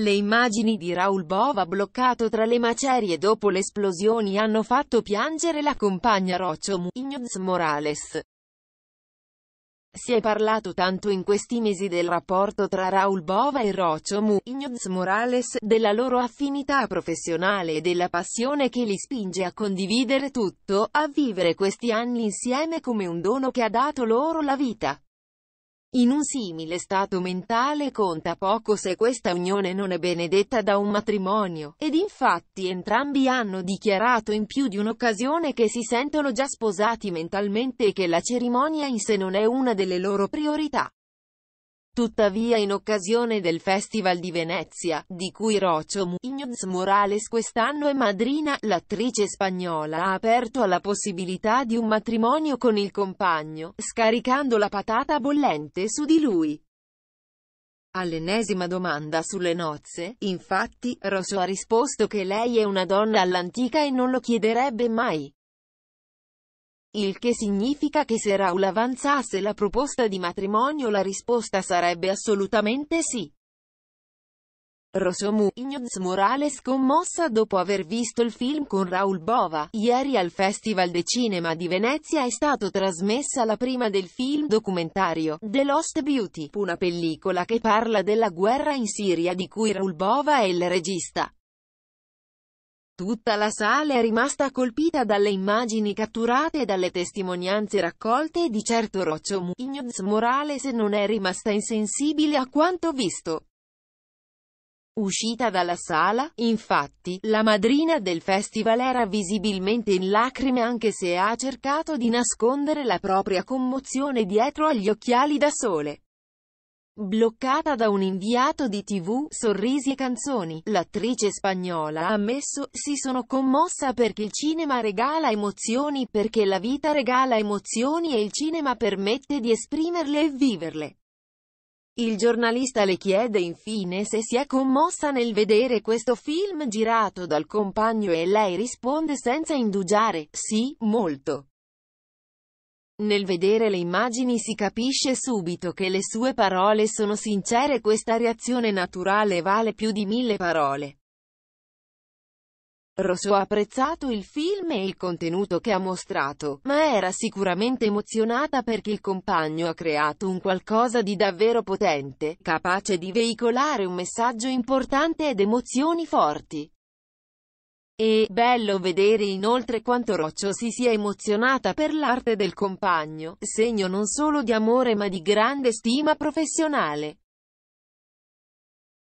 Le immagini di Raul Bova bloccato tra le macerie dopo le esplosioni hanno fatto piangere la compagna Roccio Muñoz Morales. Si è parlato tanto in questi mesi del rapporto tra Raul Bova e Roccio Muñoz Morales, della loro affinità professionale e della passione che li spinge a condividere tutto, a vivere questi anni insieme come un dono che ha dato loro la vita. In un simile stato mentale conta poco se questa unione non è benedetta da un matrimonio, ed infatti entrambi hanno dichiarato in più di un'occasione che si sentono già sposati mentalmente e che la cerimonia in sé non è una delle loro priorità. Tuttavia in occasione del Festival di Venezia, di cui Rocio Muñoz Morales quest'anno è madrina, l'attrice spagnola ha aperto alla possibilità di un matrimonio con il compagno, scaricando la patata bollente su di lui. All'ennesima domanda sulle nozze, infatti, Rosso ha risposto che lei è una donna all'antica e non lo chiederebbe mai il che significa che se Raul avanzasse la proposta di matrimonio la risposta sarebbe assolutamente sì. Rosomu Muñoz Morales commossa dopo aver visto il film con Raul Bova. Ieri al Festival de Cinema di Venezia è stata trasmessa la prima del film documentario, The Lost Beauty, una pellicola che parla della guerra in Siria di cui Raul Bova è il regista. Tutta la sala è rimasta colpita dalle immagini catturate e dalle testimonianze raccolte e di certo Roccio Muñoz Morales non è rimasta insensibile a quanto visto. Uscita dalla sala, infatti, la madrina del festival era visibilmente in lacrime anche se ha cercato di nascondere la propria commozione dietro agli occhiali da sole. Bloccata da un inviato di tv, sorrisi e canzoni, l'attrice spagnola ha ammesso, si sono commossa perché il cinema regala emozioni, perché la vita regala emozioni e il cinema permette di esprimerle e viverle. Il giornalista le chiede infine se si è commossa nel vedere questo film girato dal compagno e lei risponde senza indugiare, sì, molto. Nel vedere le immagini si capisce subito che le sue parole sono sincere e questa reazione naturale vale più di mille parole. Rosso ha apprezzato il film e il contenuto che ha mostrato, ma era sicuramente emozionata perché il compagno ha creato un qualcosa di davvero potente, capace di veicolare un messaggio importante ed emozioni forti. È bello vedere inoltre quanto Roccio si sia emozionata per l'arte del compagno, segno non solo di amore ma di grande stima professionale.